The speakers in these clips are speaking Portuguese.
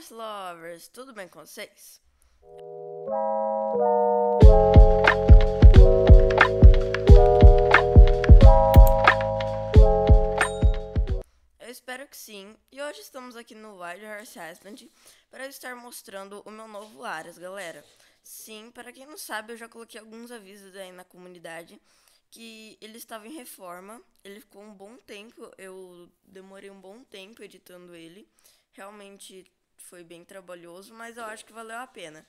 Horse Lovers, tudo bem com vocês? Eu espero que sim, e hoje estamos aqui no Wild Horse Husband para estar mostrando o meu novo Ares, galera. Sim, para quem não sabe, eu já coloquei alguns avisos aí na comunidade que ele estava em reforma. Ele ficou um bom tempo, eu demorei um bom tempo editando ele. Realmente foi bem trabalhoso, mas eu acho que valeu a pena.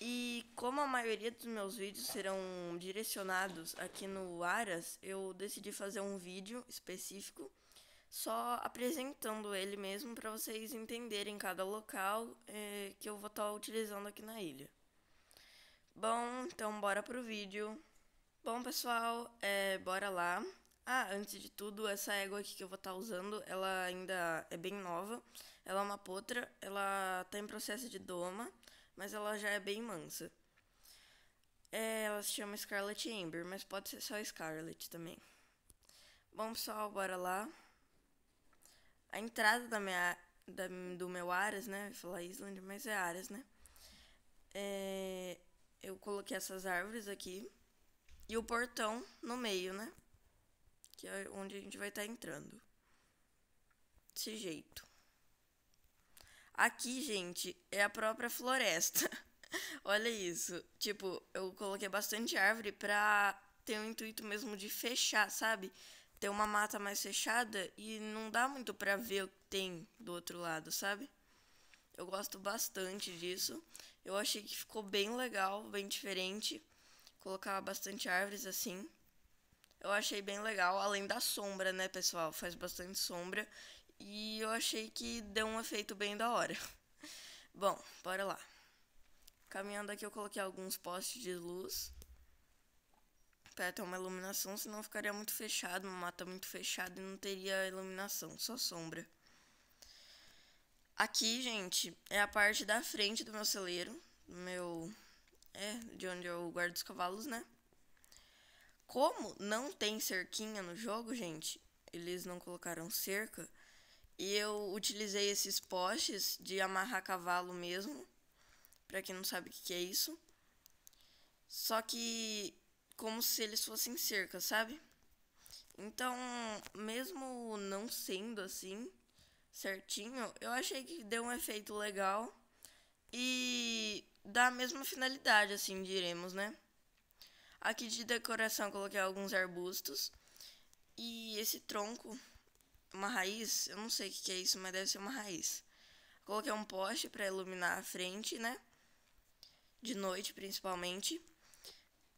E como a maioria dos meus vídeos serão direcionados aqui no Aras, eu decidi fazer um vídeo específico só apresentando ele mesmo para vocês entenderem cada local é, que eu vou estar tá utilizando aqui na ilha. Bom, então bora pro vídeo. Bom pessoal, é bora lá. Ah, antes de tudo, essa égua aqui que eu vou estar tá usando, ela ainda é bem nova. Ela é uma potra, ela está em processo de doma, mas ela já é bem mansa. É, ela se chama Scarlet Ember, mas pode ser só Scarlet também. Bom, pessoal, bora lá. A entrada da minha, da, do meu Aras, né? Vou falar Island, mas é Aras, né? É, eu coloquei essas árvores aqui e o portão no meio, né? Que é onde a gente vai estar tá entrando. Desse jeito. Aqui, gente, é a própria floresta. Olha isso. Tipo, eu coloquei bastante árvore pra ter o um intuito mesmo de fechar, sabe? Ter uma mata mais fechada e não dá muito pra ver o que tem do outro lado, sabe? Eu gosto bastante disso. Eu achei que ficou bem legal, bem diferente. Colocar bastante árvores assim. Eu achei bem legal, além da sombra, né, pessoal? Faz bastante sombra. E eu achei que deu um efeito bem da hora. Bom, bora lá. Caminhando aqui eu coloquei alguns postes de luz. Pra ter uma iluminação, senão ficaria muito fechado, uma mata muito fechada e não teria iluminação, só sombra. Aqui, gente, é a parte da frente do meu celeiro. do Meu. É, de onde eu guardo os cavalos, né? Como não tem cerquinha no jogo, gente, eles não colocaram cerca. E eu utilizei esses postes de amarrar cavalo mesmo. Pra quem não sabe o que é isso. Só que como se eles fossem cerca, sabe? Então, mesmo não sendo assim certinho, eu achei que deu um efeito legal e dá a mesma finalidade, assim diremos, né? Aqui de decoração coloquei alguns arbustos e esse tronco uma raiz, eu não sei o que, é isso, mas deve ser uma raiz. Coloquei um poste para iluminar a frente, né? De noite, principalmente.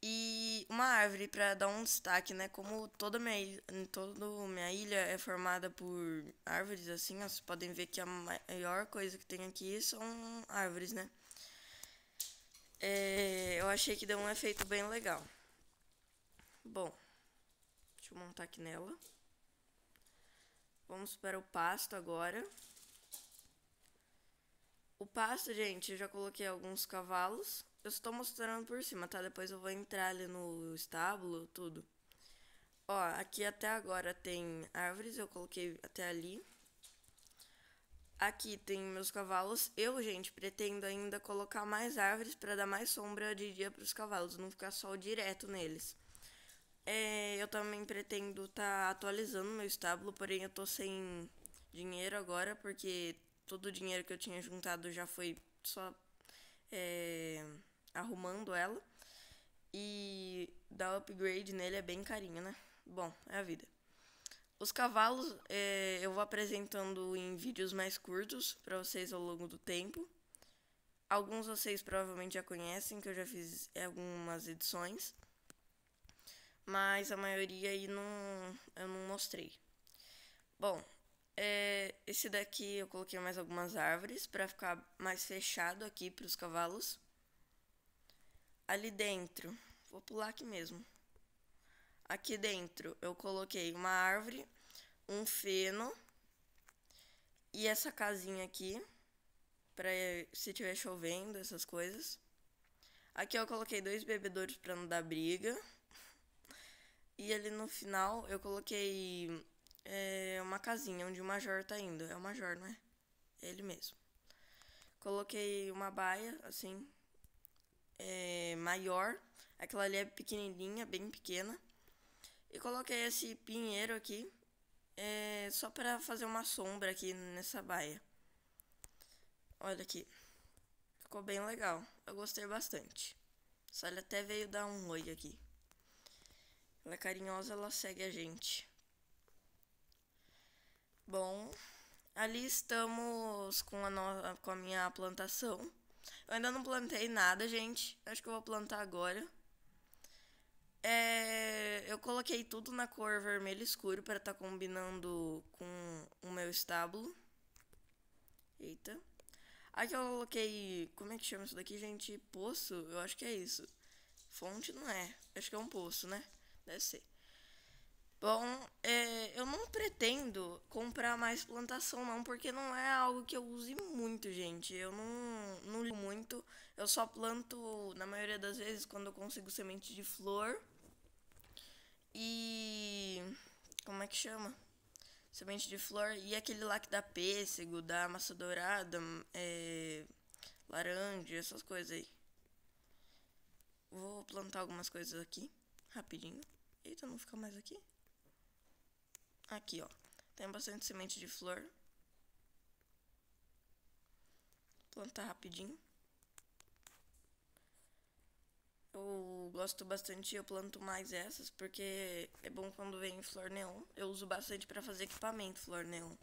E uma árvore para dar um destaque, né? Como toda minha ilha, toda minha ilha é formada por árvores, assim, ó, vocês podem ver que a maior coisa que tem aqui são árvores, né? É, eu achei que deu um efeito bem legal. Bom, deixa eu montar aqui nela. Vamos para o pasto agora. O pasto, gente, eu já coloquei alguns cavalos. Eu estou mostrando por cima, tá? Depois eu vou entrar ali no estábulo, tudo. Ó, aqui até agora tem árvores, eu coloquei até ali. Aqui tem meus cavalos. Eu, gente, pretendo ainda colocar mais árvores para dar mais sombra de dia para os cavalos, não ficar sol direto neles. É, eu também pretendo estar tá atualizando meu estábulo, porém eu tô sem dinheiro agora, porque todo o dinheiro que eu tinha juntado já foi só é, arrumando ela. E dar upgrade nele é bem carinho, né? Bom, é a vida. Os cavalos é, eu vou apresentando em vídeos mais curtos para vocês ao longo do tempo. Alguns vocês provavelmente já conhecem, que eu já fiz algumas edições mas a maioria aí não, eu não mostrei. Bom, é, esse daqui eu coloquei mais algumas árvores para ficar mais fechado aqui para os cavalos. Ali dentro, vou pular aqui mesmo. Aqui dentro eu coloquei uma árvore, um feno e essa casinha aqui para se tiver chovendo, essas coisas. Aqui eu coloquei dois bebedouros para não dar briga. E ali no final eu coloquei é, uma casinha onde o Major tá indo. É o Major, não é? é? ele mesmo. Coloquei uma baia, assim, é, maior. Aquela ali é pequenininha, bem pequena. E coloquei esse pinheiro aqui, é, só para fazer uma sombra aqui nessa baia. Olha aqui. Ficou bem legal. Eu gostei bastante. Só ele até veio dar um oi aqui. Ela é carinhosa, ela segue a gente. Bom, ali estamos com a, no... com a minha plantação. Eu ainda não plantei nada, gente. Acho que eu vou plantar agora. É, eu coloquei tudo na cor vermelho escuro para estar tá combinando com o meu estábulo. Eita. Aqui eu coloquei. Como é que chama isso daqui, gente? Poço? Eu acho que é isso. Fonte não é. Acho que é um poço, né? deve ser. Bom, é, eu não pretendo comprar mais plantação não, porque não é algo que eu use muito, gente. Eu não, não ligo muito, eu só planto, na maioria das vezes, quando eu consigo semente de flor. E... como é que chama? Semente de flor e aquele lá que dá pêssego, dá massa dourada, é, laranja, essas coisas aí. Vou plantar algumas coisas aqui, rapidinho. Eita, não fica mais aqui? Aqui, ó. Tem bastante semente de flor. Plantar rapidinho. Eu gosto bastante, eu planto mais essas, porque é bom quando vem flor neon. Eu uso bastante para fazer equipamento flor neon.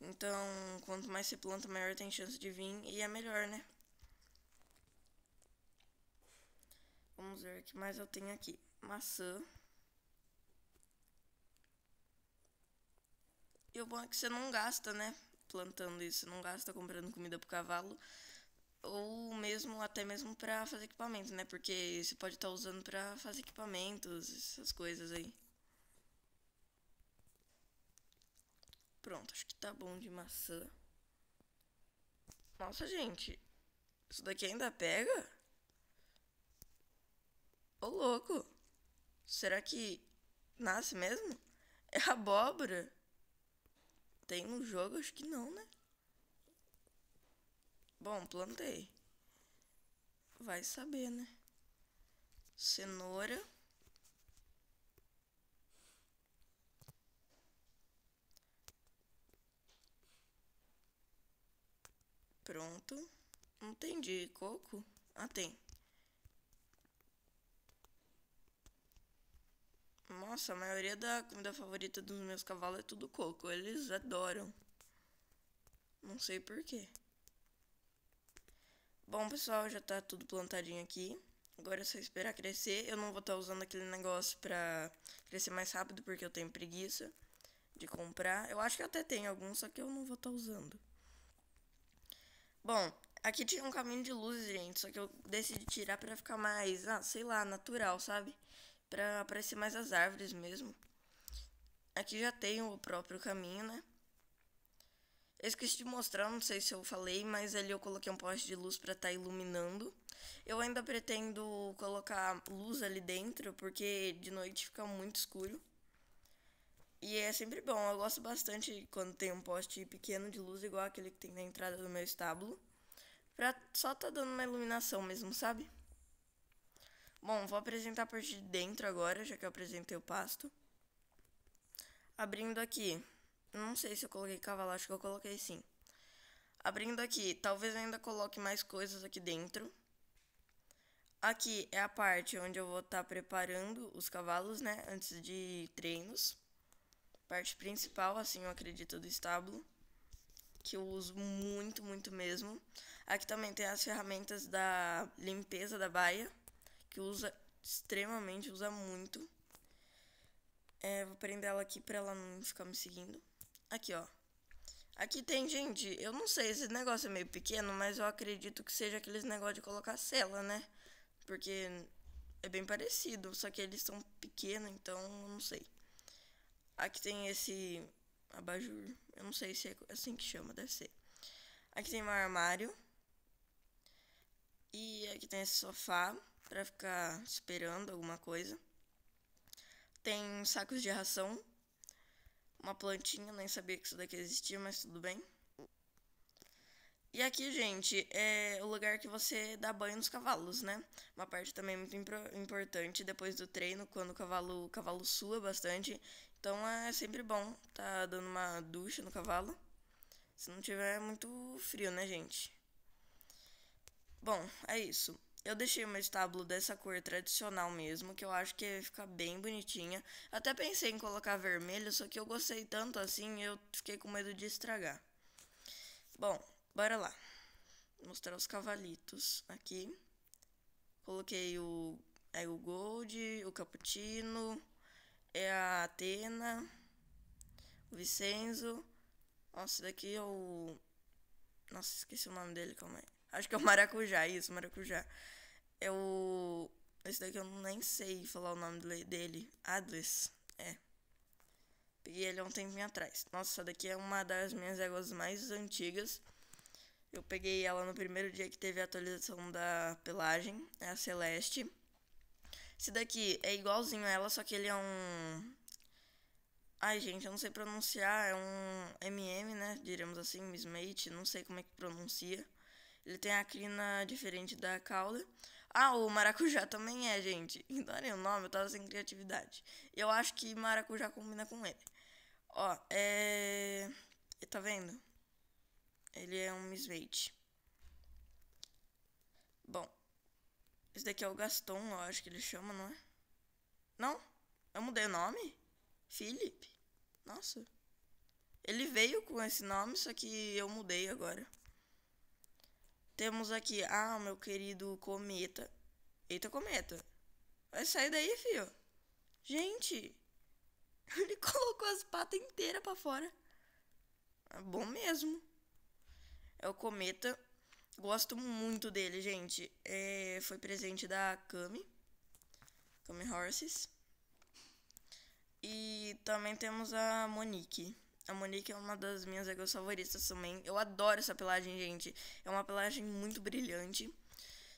Então, quanto mais se planta, maior tem chance de vir e é melhor, né? Vamos ver o que mais eu tenho aqui maçã. E o bom é que você não gasta, né? Plantando isso, você não gasta comprando comida pro cavalo. Ou mesmo, até mesmo pra fazer equipamento, né? Porque você pode estar tá usando pra fazer equipamentos, essas coisas aí. Pronto, acho que tá bom de maçã. Nossa, gente. Isso daqui ainda pega? Ô, louco. Será que nasce mesmo? É abóbora? Tem no jogo? Acho que não, né? Bom, plantei. Vai saber, né? Cenoura. Pronto. Não tem de coco? Ah, tem. Nossa, a maioria da comida favorita dos meus cavalos é tudo coco. Eles adoram. Não sei porquê. Bom, pessoal, já tá tudo plantadinho aqui. Agora é só esperar crescer. Eu não vou estar tá usando aquele negócio pra crescer mais rápido, porque eu tenho preguiça de comprar. Eu acho que até tem alguns, só que eu não vou estar tá usando. Bom, aqui tinha um caminho de luzes, gente, só que eu decidi tirar pra ficar mais, ah, sei lá, natural, sabe? para aparecer mais as árvores mesmo. Aqui já tem o próprio caminho, né? Eu esqueci de mostrar, não sei se eu falei, mas ali eu coloquei um poste de luz para estar tá iluminando. Eu ainda pretendo colocar luz ali dentro, porque de noite fica muito escuro. E é sempre bom, eu gosto bastante quando tem um poste pequeno de luz, igual aquele que tem na entrada do meu estábulo. Pra só tá dando uma iluminação mesmo, sabe? Bom, vou apresentar a parte de dentro agora, já que eu apresentei o pasto. Abrindo aqui, não sei se eu coloquei cavalo, acho que eu coloquei sim. Abrindo aqui, talvez ainda coloque mais coisas aqui dentro. Aqui é a parte onde eu vou estar tá preparando os cavalos, né, antes de treinos. Parte principal, assim eu acredito, do estábulo que eu uso muito, muito mesmo. Aqui também tem as ferramentas da limpeza da baia que usa extremamente, usa muito. É, vou prender ela aqui pra ela não ficar me seguindo. Aqui, ó. Aqui tem, gente, eu não sei, esse negócio é meio pequeno, mas eu acredito que seja aqueles negócio de colocar cela, né? Porque é bem parecido, só que eles são pequenos, então eu não sei. Aqui tem esse abajur, eu não sei se é assim que chama, deve ser. Aqui tem um armário. E aqui tem esse sofá para ficar esperando alguma coisa. Tem sacos de ração, uma plantinha, nem sabia que isso daqui existia, mas tudo bem. E aqui, gente, é o lugar que você dá banho nos cavalos, né? Uma parte também muito importante depois do treino, quando o cavalo, o cavalo sua bastante. Então é sempre bom tá dando uma ducha no cavalo. Se não tiver muito frio, né, gente? Bom, é isso. Eu deixei uma estábulo dessa cor tradicional mesmo, que eu acho que fica bem bonitinha. Até pensei em colocar vermelho, só que eu gostei tanto assim, eu fiquei com medo de estragar. Bom, bora lá. Vou mostrar os cavalitos aqui. Coloquei o, é o Gold, o Cappuccino, é a Atena, o Vicenzo. Nossa, esse daqui é o... Nossa, esqueci o nome dele, calma aí. Acho que é o maracujá, isso, maracujá. É o. Esse daqui eu nem sei falar o nome dele. Adles. É. Peguei ele há um tempinho atrás. Nossa, essa daqui é uma das minhas éguas mais antigas. Eu peguei ela no primeiro dia que teve a atualização da pelagem. É a Celeste. Esse daqui é igualzinho a ela, só que ele é um. Ai, gente, eu não sei pronunciar. É um MM, né? Diremos assim, Smate. Não sei como é que pronuncia. Ele tem a crina diferente da cauda Ah, o maracujá também é, gente. Ignorem é o nome, eu tava sem criatividade. Eu acho que maracujá combina com ele. Ó, é. Tá vendo? Ele é um Misveit. Bom. Esse daqui é o Gaston, eu acho que ele chama, não é? Não? Eu mudei o nome? Felipe Nossa. Ele veio com esse nome, só que eu mudei agora. Temos aqui, ah, meu querido cometa. Eita, cometa. Vai sair daí, fio. Gente, ele colocou as patas inteiras para fora. É bom mesmo. É o cometa. Gosto muito dele, gente. É, foi presente da Kami. Kami Horses. E também temos a Monique. A Monique é uma das minhas egos favoritas também. Eu adoro essa pelagem, gente. É uma pelagem muito brilhante.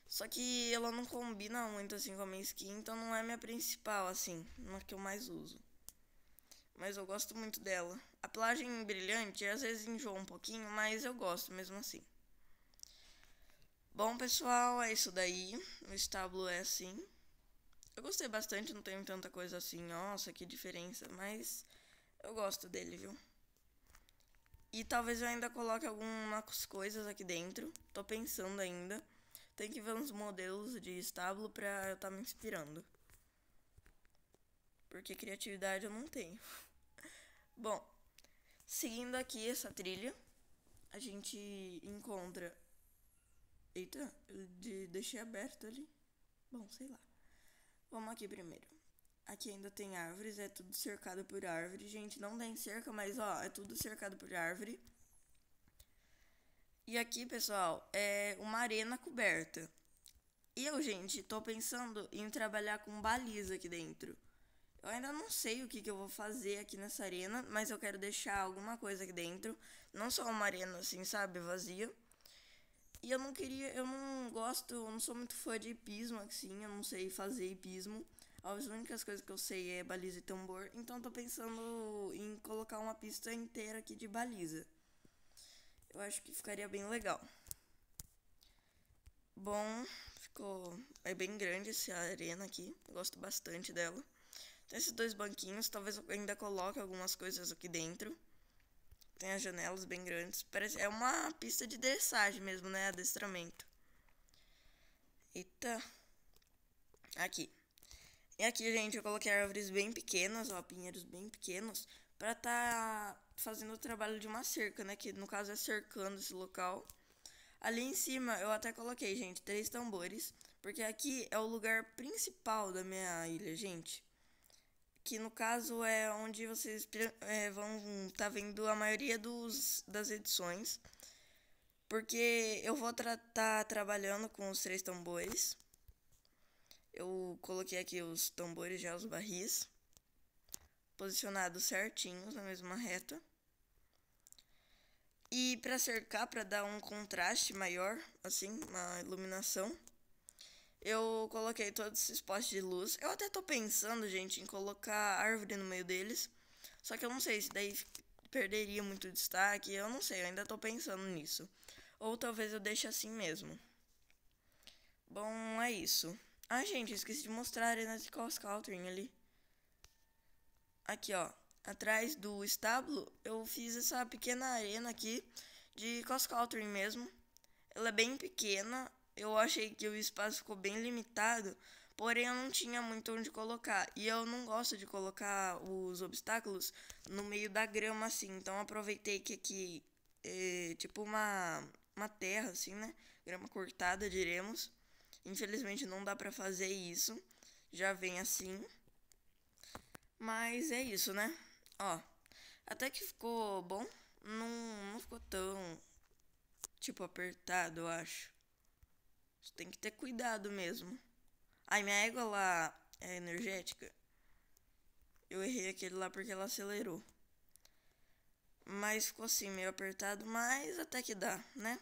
Só que ela não combina muito assim com a minha skin, então não é minha principal, assim, uma que eu mais uso. Mas eu gosto muito dela. A pelagem brilhante às vezes enjoa um pouquinho, mas eu gosto mesmo assim. Bom, pessoal, é isso daí. O estábulo é assim. Eu gostei bastante, não tenho tanta coisa assim, nossa, que diferença, mas eu gosto dele, viu? E talvez eu ainda coloque algumas coisas aqui dentro. Tô pensando ainda. Tem que ver uns modelos de estábulo pra eu estar tá me inspirando. Porque criatividade eu não tenho. Bom, seguindo aqui essa trilha, a gente encontra. Eita, eu de... deixei aberto ali. Bom, sei lá. Vamos aqui primeiro. Aqui ainda tem árvores, é tudo cercado por árvore. Gente, não tem cerca, mas ó, é tudo cercado por árvore. E aqui, pessoal, é uma arena coberta. E eu, gente, tô pensando em trabalhar com baliza aqui dentro. Eu ainda não sei o que, que eu vou fazer aqui nessa arena, mas eu quero deixar alguma coisa aqui dentro. Não só uma arena, assim, sabe, vazia. E eu não queria, eu não gosto, eu não sou muito fã de hipismo, assim, eu não sei fazer hipismo. As únicas coisas que eu sei é baliza e tambor, então tô pensando em colocar uma pista inteira aqui de baliza. Eu acho que ficaria bem legal. Bom, ficou. É bem grande essa arena aqui. gosto bastante dela. Tem esses dois banquinhos, talvez eu ainda coloque algumas coisas aqui dentro. Tem as janelas bem grandes. Parece, é uma pista de dressagem mesmo, né? Adestramento. Eita. Aqui. E aqui, gente, eu coloquei árvores bem pequenas, ó, pinheiros bem pequenos, para tá fazendo o trabalho de uma cerca, né? Que no caso é cercando esse local. Ali em cima eu até coloquei, gente, três tambores, porque aqui é o lugar principal da minha ilha, gente. Que no caso é onde vocês é, vão tá vendo a maioria dos, das edições. Porque eu vou estar tá trabalhando com os três tambores. Eu coloquei aqui os tambores já, os barris, posicionados certinhos na mesma reta. E para cercar, para dar um contraste maior, assim, uma iluminação, eu coloquei todos esses postes de luz. Eu até tô pensando, gente, em colocar árvore no meio deles, só que eu não sei se daí perderia muito destaque, eu não sei, eu ainda tô pensando nisso. Ou talvez eu deixe assim mesmo. Bom, é isso. Ah, gente, eu esqueci de mostrar a arena de cross country ali. Aqui, ó. Atrás do estábulo, eu fiz essa pequena arena aqui de cross country mesmo. Ela é bem pequena. Eu achei que o espaço ficou bem limitado, porém eu não tinha muito onde colocar. E eu não gosto de colocar os obstáculos no meio da grama assim. Então aproveitei que aqui é tipo uma, uma terra assim, né? Grama cortada, diremos. Infelizmente não dá para fazer isso. Já vem assim. Mas é isso, né? Ó, até que ficou bom. Não, não ficou tão, tipo, apertado, eu acho. Você tem que ter cuidado mesmo. Ai, minha égua lá é energética. Eu errei aquele lá porque ela acelerou. Mas ficou assim, meio apertado, mas até que dá, né?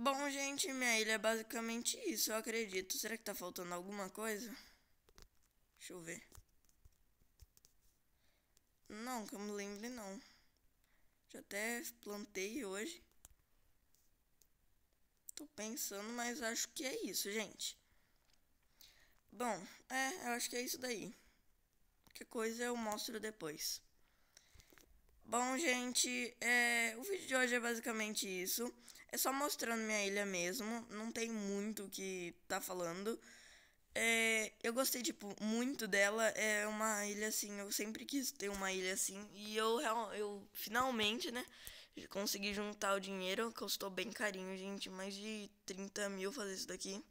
Bom, gente, minha ilha é basicamente isso, eu acredito. Será que tá faltando alguma coisa? Deixa eu ver. Não, que eu me lembre, não. Já até plantei hoje. Tô pensando, mas acho que é isso, gente. Bom, é, eu acho que é isso daí. Que coisa eu mostro depois. Bom, gente, é, o vídeo de hoje é basicamente isso. É só mostrando minha ilha mesmo. Não tem muito o que tá falando. É, eu gostei, tipo, muito dela. É uma ilha assim. Eu sempre quis ter uma ilha assim. E eu, eu finalmente, né? Consegui juntar o dinheiro. Custou bem carinho, gente. Mais de 30 mil fazer isso daqui.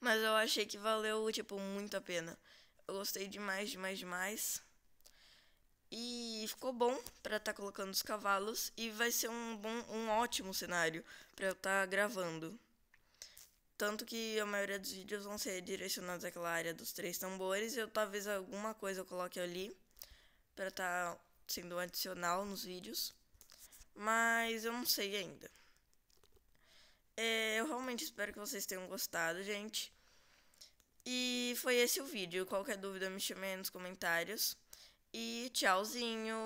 Mas eu achei que valeu, tipo, muito a pena. Eu gostei demais, demais, demais. E ficou bom para estar tá colocando os cavalos e vai ser um bom, um ótimo cenário para eu estar tá gravando. Tanto que a maioria dos vídeos vão ser direcionados àquela área dos três tambores. Eu talvez alguma coisa eu coloque ali para estar tá sendo um adicional nos vídeos. Mas eu não sei ainda. É, eu realmente espero que vocês tenham gostado, gente. E foi esse o vídeo. Qualquer dúvida me chame aí nos comentários. E tchauzinho!